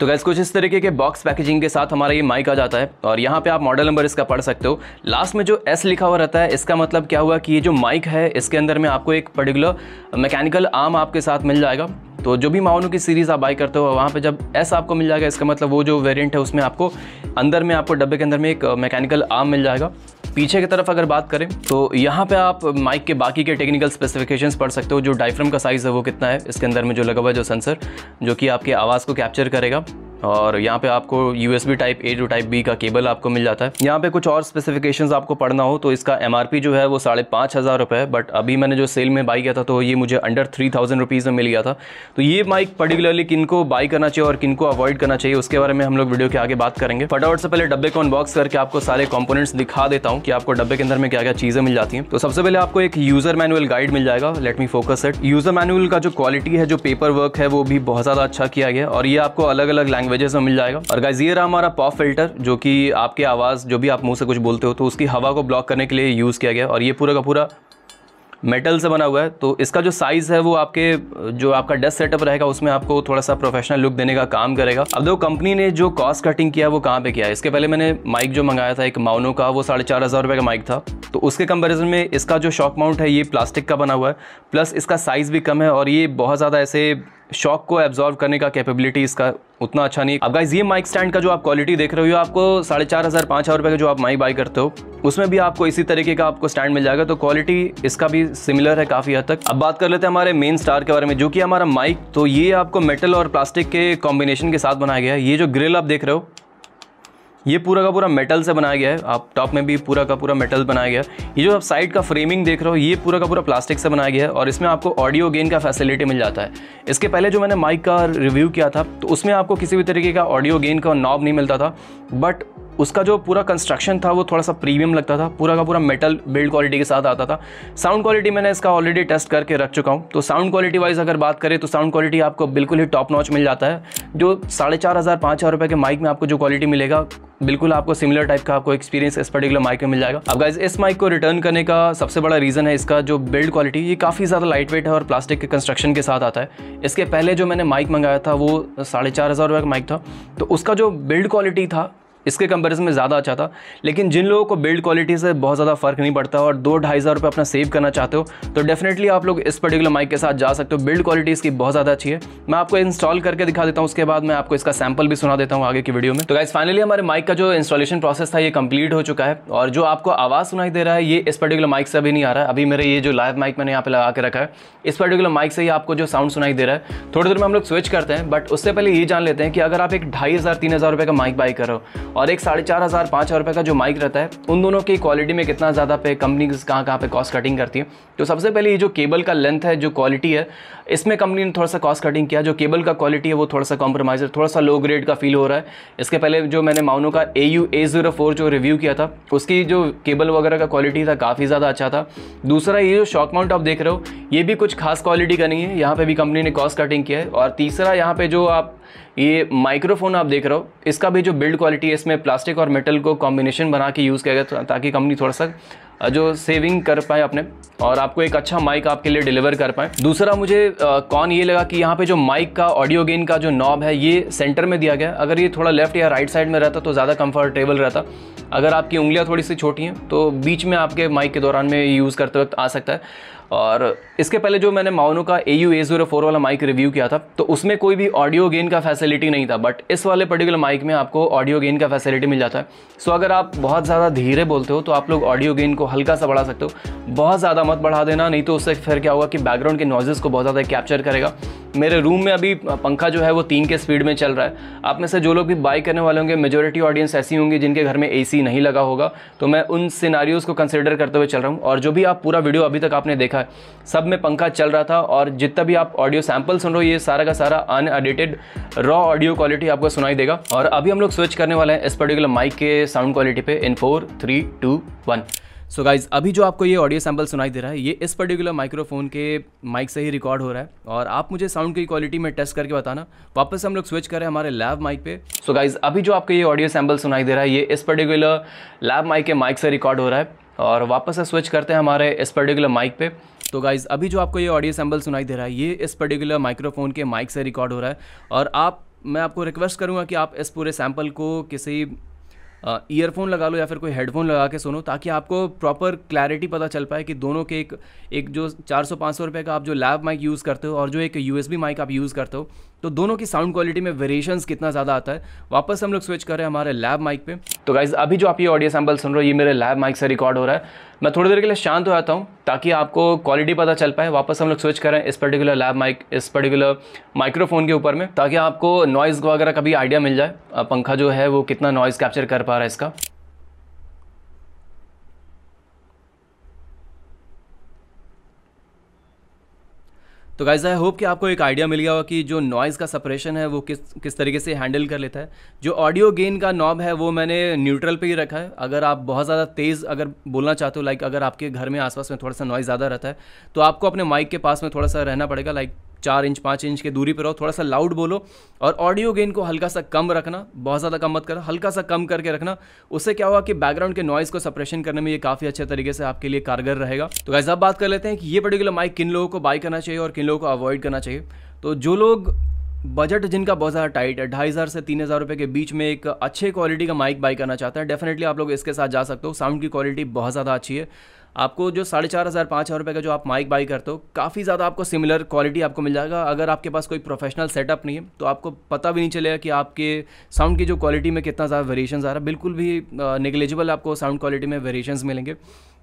तो गैस कुछ इस तरीके के बॉक्स पैकेजिंग के साथ हमारा ये माइक आ जाता है और यहाँ पे आप मॉडल नंबर इसका पढ़ सकते हो लास्ट में जो एस लिखा हुआ रहता है इसका मतलब क्या हुआ कि ये जो माइक है इसके अंदर में आपको एक पर्टिकुलर मैकेनिकल आर्म आपके साथ मिल जाएगा तो जो भी माउनो की सीरीज़ आप बाई करते हो वहाँ पे जब एस आपको मिल जाएगा इसका मतलब वो जो वेरिएंट है उसमें आपको अंदर में आपको डब्बे के अंदर में एक मैकेनिकल आर्म मिल जाएगा पीछे की तरफ अगर बात करें तो यहाँ पे आप माइक के बाकी के टेक्निकल स्पेसिफिकेशंस पढ़ सकते हो जो डायफ्रम का साइज़ है वो कितना है इसके अंदर में जो लगा हुआ है जो सेंसर जो कि आपकी आवाज़ को कैप्चर करेगा और यहाँ पे आपको U S B type A to type B का केबल आपको मिल जाता है यहाँ पे कुछ और स्पेसिफिकेशंस आपको पढ़ना हो तो इसका एम जो है वो साढ़े पाँच हज़ार रुपये बट अभी मैंने जो सेल में बाई किया था तो ये मुझे अंडर थ्री थाउजेंड रुपीज़ में मिल गया था तो ये माइक पर्टिकुलरली किन को बाई करना चाहिए और किन को अवॉइड करना चाहिए उसके बारे में हम लोग वीडियो के आगे बात करेंगे फटाफट से पहले डब्बे को अनबॉक्स करके आपको सारे कॉम्पोनेंट्स दिखा देता हूँ कि आपको डब्बे के अंदर में क्या क्या चीज़ें मिल जाती हैं तो सबसे पहले आपको एक यूज़र मैनुअल गाइड मिल जाएगा let me focus it user manual का जो क्वालिटी है जो पेपर वर्क है वो भी बहुत ज़्यादा अच्छा किया गया और ये आपको अलग अलग लैंग्वेज वजह से मिल जाएगा और गाइज ये रहा हमारा पॉप फिल्टर जो कि आपकी आवाज़ जो भी आप मुंह से कुछ बोलते हो तो उसकी हवा को ब्लॉक करने के लिए यूज़ किया गया और ये पूरा का पूरा मेटल से बना हुआ है तो इसका जो साइज़ है वो आपके जो आपका डेस्क सेटअप रहेगा उसमें आपको थोड़ा सा प्रोफेशनल लुक देने का काम करेगा अब देखो कंपनी ने जो कॉस्ट कटिंग किया वो कहाँ पे किया इसके पहले मैंने माइक जो मंगाया था एक माउनो का वो साढ़े चार हज़ार रुपये का माइक था तो उसके कंपेरिजन में इसका जो शॉक माउंट है ये प्लास्टिक का बना हुआ है प्लस इसका साइज़ भी कम है और ये बहुत ज़्यादा ऐसे शॉक को एब्जॉर्व करने का कैपेबिलिटी इसका उतना अच्छा नहीं अब गाइज ये माइक स्टैंड का जो आप क्वालिटी देख रहे हो आपको साढ़े चार हज़ार पाँच हज़ार रुपये का जो आप माइक बाई करते हो उसमें भी आपको इसी तरीके का आपको स्टैंड मिल जाएगा तो क्वालिटी इसका भी सिमिलर है काफ़ी हद तक अब बात कर लेते हैं हमारे मेन स्टार के बारे में जो कि हमारा माइक तो ये आपको मेटल और प्लास्टिक के कॉम्बिनेशन के साथ बनाया गया है ये जो ग्रिल आप देख रहे हो ये पूरा का पूरा मेटल से बनाया गया है आप टॉप में भी पूरा का पूरा मेटल बनाया गया है ये जो आप साइड का फ्रेमिंग देख रहे हो ये पूरा का पूरा प्लास्टिक से बनाया गया है और इसमें आपको ऑडियो गेन का फैसिलिटी मिल जाता है इसके पहले जो मैंने माइक का रिव्यू किया था तो उसमें आपको किसी भी तरीके का ऑडियो गेन का नॉब नहीं मिलता था बट उसका जो पूरा कंस्ट्रक्शन था वो थोड़ा सा प्रीमियम लगता था पूरा का पूरा मेटल बिल्ड क्वालिटी के साथ आता था साउंड क्वालिटी मैंने इसका ऑलरेडी टेस्ट करके रख चुका हूँ तो साउंड क्वालिटी वाइज अगर बात करें तो साउंड क्वालिटी आपको बिल्कुल ही टॉप नॉच मिल जाता है जो साढ़े चार हज़ार पाँच हज़ार रुपये के माइक में आपको जो क्वालिटी मिलेगा बिल्कुल आपको सिमिलर टाइप का आपको एक्सपीरियंस इस पर्टिकुलर माइक में मिल जाएगा अब गाइज इस माइक को रिटर्न करने का सबसे बड़ा रीज़न है इसका जो बिल्ड क्वालिटी ये काफ़ी ज़्यादा लाइट वेट है और प्लास्टिक के कंस्ट्रक्शन के साथ आता है इसके पहले जो मैंने माइक मंगाया था वो साढ़े चार हज़ार रुपये का माइक था तो उसका जो बिल्ड क्वालिटी था इसके कंपैरिजन में ज़्यादा अच्छा था लेकिन जिन लोगों को बिल्ड क्वालिटी से बहुत ज़्यादा फ़र्क नहीं पड़ता और दो ढाई हज़ार रुपये अपना सेव करना चाहते हो तो डेफिनेटली आप लोग इस पर्टिकुलर माइक के साथ जा सकते हो बिल्ड क्वालिटी इसकी बहुत ज़्यादा अच्छी है मैं आपको इंस्टॉल करके दिखा देता हूँ उसके बाद मैं आपको इसका सैम्पल भी सुना देता हूँ आगे की वीडियो में तो गाइज फाइनली हमारे माइक का जो इंस्टॉलेशन प्रोसेस था ये कंप्लीट हो चुका है और जो आपको आवाज़ सुनाई दे रहा है ये इस पर्टिकुलर माइक से अभी नहीं आ रहा है अभी मेरे ये जो लाइव माइक मैंने यहाँ पर लगा के रखा है इस पर्टिकुलर माइक से ही आपको जो साउंड सुनाई दे रहा है थोड़ी देर में हम लोग स्विच करते हैं बट उससे पहले ये जान लेते हैं कि अगर आप एक ढाई हज़ार तीन हज़ार रुपये का माइक बाई करो और एक साढ़े चार हज़ार पाँच हज़ार रुपये का जो माइक रहता है उन दोनों की क्वालिटी में कितना ज़्यादा पे कंपनी कहाँ कहाँ पे कॉस्ट कटिंग करती है तो सबसे पहले ये जो केबल का लेंथ है जो क्वालिटी है इसमें कंपनी ने थोड़ा सा कॉस्ट कटिंग किया जो केबल का क्वालिटी है वो थोड़ा सा कॉम्प्रोमाइज है थोड़ा सा लो ग्रेड का फील हो रहा है इसके पहले जो मैंने माउनो का A U A zero four जो रिव्यू किया था उसकी जो केबल वगैरह का क्वालिटी था काफ़ी ज़्यादा अच्छा था दूसरा ये जो शॉक माउंट आप देख रहे हो ये भी कुछ खास क्वालिटी का नहीं है यहाँ पर भी कंपनी ने कॉस्ट कटिंग किया है और तीसरा यहाँ पर जो आप ये माइक्रोफोन आप देख रहे हो इसका भी जो बिल्ड क्वालिटी है इसमें प्लास्टिक और मेटल को कॉम्बिनेशन बना के यूज़ किया गया ताकि कंपनी थोड़ा सा जो सेविंग कर पाए अपने और आपको एक अच्छा माइक आपके लिए डिलीवर कर पाएँ दूसरा मुझे कौन ये लगा कि यहाँ पे जो माइक का ऑडियो गेन का जो नॉब है ये सेंटर में दिया गया अगर ये थोड़ा लेफ्ट या राइट साइड में रहता तो ज़्यादा कंफर्टेबल रहता अगर आपकी उंगलियाँ थोड़ी सी छोटी हैं तो बीच में आपके माइक के दौरान में यूज़ करते वक्त आ सकता है और इसके पहले जो मैंने माउनो का A U A zero four वाला माइक रिव्यू किया था तो उसमें कोई भी ऑडियो गेन का फैसिलिटी नहीं था बट इस वाले पर्टिकुलर माइक में आपको ऑडियो गेन का फैसिलिटी मिल जाता है सो अगर आप बहुत ज़्यादा धीरे बोलते हो तो आप लोग ऑडियो गेन को हल्का सा बढ़ा सकते हो बहुत ज़्यादा मत बढ़ा देना नहीं तो उससे फिर क्या होगा कि बैकग्राउंड के नॉइजेस को बहुत ज़्यादा कैप्चर करेगा मेरे रूम में अभी पंखा जो है वो तीन के स्पीड में चल रहा है आप में से जो लोग भी बाई करने वाले होंगे मेजोरिटी ऑडियंस ऐसी होंगी जिनके घर में ए नहीं लगा होगा तो मैं उन सिनारियोज़ को कंसिडर करते हुए चल रहा हूँ और जो भी आप पूरा वीडियो अभी तक आपने देखा है सब में पंखा चल रहा था और जितना भी आप ऑडियो सैम्पल सुन रहे हो ये सारा का सारा अनएडिटेड रॉ ऑडियो क्वालिटी आपको सुनाई देगा और अभी हम लोग स्विच करने वाले हैं इस पर्टिकुलर माइक के साउंड क्वालिटी पे in four three two one so so guys अभी जो आपको ये ऑडियो सैम्पल सुनाई दे रहा है ये इस पर्टिकुलर माइक्रोफोन के माइक से ही रिकॉर्ड हो रहा है और आप मुझे साउंड की क्वालिटी में टेस्ट करके बताना वापस हम लोग स्विच कर रहे हैं हमारे लैब माइक पे सो so गाइज अभी जो आपको ये ऑडियो सैम्पल सुनाई दे रहा है ये इस पर्टिकुलर लैब माइक के माइक से रिकॉर्ड हो रहा है और वापस स्विच करते हैं हमारे इस पर्टिकुलर माइक पे तो गाइज़ अभी जो आपको ये ऑडियो सैम्पल सुनाई दे रहा है ये इस पर्टिकुलर माइक्रोफोन के माइक से रिकॉर्ड हो रहा है और आप मैं आपको रिक्वेस्ट करूँगा कि आप इस पूरे सैम्पल को किसी ईयरफोन लगा लो या फिर कोई हेडफोन लगा के सुनो ताकि आपको प्रॉपर क्लैरिटी पता चल पाए कि दोनों के एक एक जो चार सौ पाँच सौ रुपये का आप जो लैब माइक यूज़ करते हो और जो एक यू एस बी माइक आप यूज़ करते हो तो दोनों की साउंड क्वालिटी में वेरिएशंस कितना ज़्यादा आता है वापस हम लोग स्विच कर रहे हैं हमारे लैब माइक पे तो गाइज अभी जो आप ये ऑडियो सैम्पल सुन रहे हो ये मेरे लैब माइक से रिकॉर्ड हो रहा है मैं थोड़ी देर के लिए शांत हो जाता हूँ ताकि आपको क्वालिटी पता चल पाए वापस हम लोग स्विच करें इस पर्टिकुलर लैब माइक इस पर्टिकुलर माइक्रोफोन के ऊपर में ताकि आपको नॉइज़ वगैरह का भी आइडिया मिल जाए पंखा जो है वो कितना नॉइज़ कैप्चर कर पा रहा है इसका तो गाइज आई होप कि आपको एक आइडिया मिल गया होगा कि जो नॉइज़ का सपरेशन है वो किस किस तरीके से हैंडल कर लेता है जो ऑडियो गेन का नॉब है वो मैंने न्यूट्रल पे ही रखा है अगर आप बहुत ज़्यादा तेज़ अगर बोलना चाहते हो लाइक अगर आपके घर में आसपास में थोड़ा सा नॉइज़ ज़्यादा रहता है तो आपको अपने माइक के पास में थोड़ा सा रहना पड़ेगा लाइक चार इंच पाँच इंच के दूरी पर रहो थोड़ा सा लाउड बोलो और ऑडियो गेन को हल्का सा कम रखना बहुत ज़्यादा कम मत करो हल्का सा कम करके रखना उससे क्या हुआ कि बैकग्राउंड के नॉइज़ को सप्रेशन करने में ये काफ़ी अच्छे तरीके से आपके लिए कारगर रहेगा तो वैसे अब बात कर लेते हैं कि ये पर्टिकुलर माइक किन लोगों को बाई करना चाहिए और किन लोगों को अवॉइड करना चाहिए तो जो लोग बजट जिनका बहुत ज़्यादा टाइट है ढाई हज़ार से तीन हज़ार रुपये के बीच में एक अच्छे क्वालिटी का माइक बाई करना चाहता है डेफिनेटली आप लोग इसके साथ जा सकते हो साउंड की क्वालिटी बहुत ज़्यादा अच्छी है आपको जो साढ़े चार हज़ार पाँच हज़ार रुपये का जो आप माइक बाई करते हो काफ़ी ज़्यादा आपको सिमिलर क्वालिटी आपको मिल जाएगा अगर आपके पास कोई प्रोफेशनल सेटअप नहीं है तो आपको पता भी नहीं चलेगा कि आपके साउंड की जो क्वालिटी में कितना ज़्यादा वेरिएशन आ रहा है बिल्कुल भी निगलेजिबल आपको साउंड क्वालिटी में वेरिएशन मिलेंगे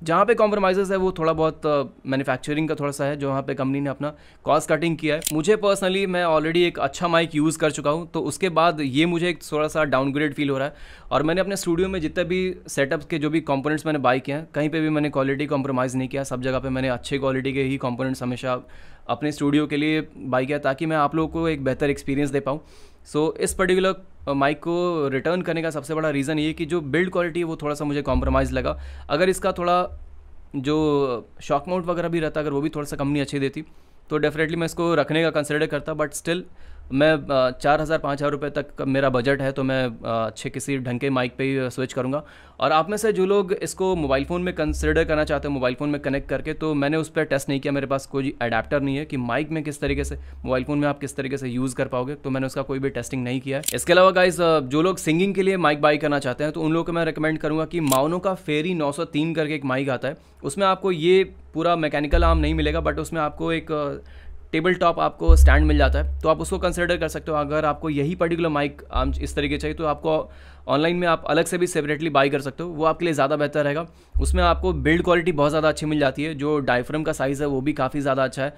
जहाँ पे कॉम्प्रोमाइज़ है वो थोड़ा बहुत मैन्युफैक्चरिंग का थोड़ा सा है जो वहाँ पे कंपनी ने अपना कॉस्ट कटिंग किया है मुझे पर्सनली मैं ऑलरेडी एक अच्छा माइक यूज़ कर चुका हूँ तो उसके बाद ये मुझे एक थोड़ा सा डाउनग्रेड फील हो रहा है और मैंने अपने स्टूडियो में जितने भी सेटअप के जो भी कॉम्पोनेंट्स मैंने बाई किए हैं कहीं पर भी मैंने क्वालिटी कॉम्प्रोमाइज़ नहीं किया सब जगह पर मैंने अच्छे क्वालिटी के ही कॉम्पोनेंट्स हमेशा अपने स्टूडियो के लिए बाई किया ताकि मैं आप लोगों को एक बेहतर एक्सपीरियंस दे पाऊँ सो so, इस पर्टिकुलर माइक को रिटर्न करने का सबसे बड़ा रीज़न ये कि जो बिल्ड क्वालिटी है वो थोड़ा सा मुझे कॉम्प्रोमाइज़ लगा अगर इसका थोड़ा जो शॉक माउंट वगैरह भी रहता अगर वो भी थोड़ा सा कंपनी अच्छी देती तो डेफिनेटली मैं इसको रखने का कंसिडर करता बट स्टिल मैं चार हज़ार पाँच हज़ार रुपये तक मेरा बजट है तो मैं अच्छे किसी ढंग के माइक पे ही स्विच करूँगा और आप में से जो लोग इसको मोबाइल फ़ोन में कंसिडर करना चाहते हैं मोबाइल फ़ोन में कनेक्ट करके तो मैंने उस पर टेस्ट नहीं किया मेरे पास कोई अडेप्टर नहीं है कि माइक में किस तरीके से मोबाइल फ़ोन में आप किस तरीके से यूज़ कर पाओगे तो मैंने उसका कोई भी टेस्टिंग नहीं किया है इसके अलावा गाइज जो लोग सिंगिंग के लिए माइक बाई करना चाहते हैं तो उन लोगों को मैं रिकमेंड करूँगा कि माउनो का फेरी नौ करके एक माइक आता है उसमें आपको ये पूरा मैकेनिकल आर्म नहीं मिलेगा बट उसमें आपको एक टेबल टॉप आपको स्टैंड मिल जाता है तो आप उसको कंसिडर कर सकते हो अगर आपको यही पर्टिकुलर माइक आम इस तरीके चाहिए तो आपको ऑनलाइन में आप अलग से भी सेपरेटली बाई कर सकते हो वो आपके लिए ज़्यादा बेहतर रहेगा उसमें आपको बिल्ड क्वालिटी बहुत ज़्यादा अच्छी मिल जाती है जो डायफ्रम का साइज़ है वो भी काफ़ी ज़्यादा अच्छा है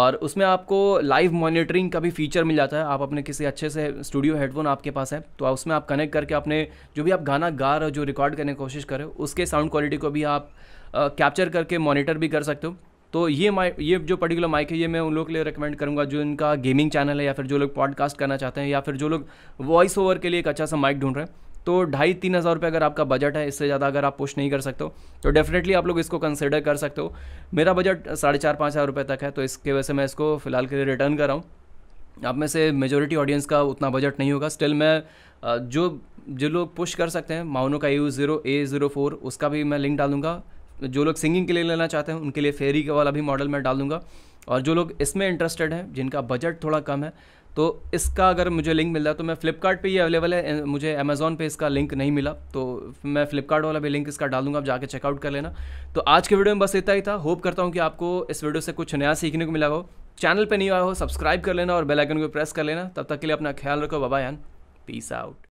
और उसमें आपको लाइव मॉनिटरिंग का भी फीचर मिल जाता है आप अपने किसी अच्छे से स्टूडियो हेडफोन आपके पास है तो उसमें आप कनेक्ट करके अपने जो भी आप गाना गा रहे हो जो रिकॉर्ड करने की कोशिश कर रहे हो उसके साउंड क्वालिटी को भी आप कैप्चर करके मॉनिटर भी कर सकते हो तो ये माइक ये जो पर्टिकुलर माइक है ये मैं उन लोग के लिए रिकमेंड करूँगा जो इनका गेमिंग चैनल है या फिर जो लोग पॉडकास्ट करना चाहते हैं या फिर जो लोग वॉइस ओवर के लिए एक अच्छा सा माइक ढूंढ रहे हैं तो ढाई तीन हज़ार रुपये अगर आपका बजट है इससे ज़्यादा अगर आप पुश नहीं कर सकते हो तो डेफिनेटली आप लोग इसको कंसिडर कर सकते हो मेरा बजट साढ़े चार पाँच हज़ार रुपये तक है तो इसके वजह से मैं इसको फ़िलहाल के लिए रिटर्न कर रहा हूँ आप में से मेजोरिटी ऑडियंस का उतना बजट नहीं होगा स्टिल मैं जो जो लोग पुश कर सकते हैं माउनो का U zero A zero four उसका भी मैं लिंक डालूंगा जो लोग सिंगिंग के लिए लेना चाहते हैं उनके लिए फेरी का वाला भी मॉडल मैं डाल दूंगा और जो लोग इसमें इंटरेस्टेड हैं जिनका बजट थोड़ा कम है तो इसका अगर मुझे लिंक मिल रहा है तो मैं फ्लिपकार्ट ये अवेलेबल है मुझे अमेजोन पे इसका लिंक नहीं मिला तो मैं फ्लिपकार्ट वाला भी लिंक इसका डाल दूँगा आप जाके चेकआउट कर लेना तो आज के वीडियो में बस इतना ही था होप करता हूँ कि आपको इस वीडियो से कुछ नया सीखने को मिला हो चैनल पर नहीं आया हो सब्सक्राइब कर लेना और बेलाइकन को प्रेस कर लेना तब तक के लिए अपना ख्याल रखो बाबा यान पीस आउट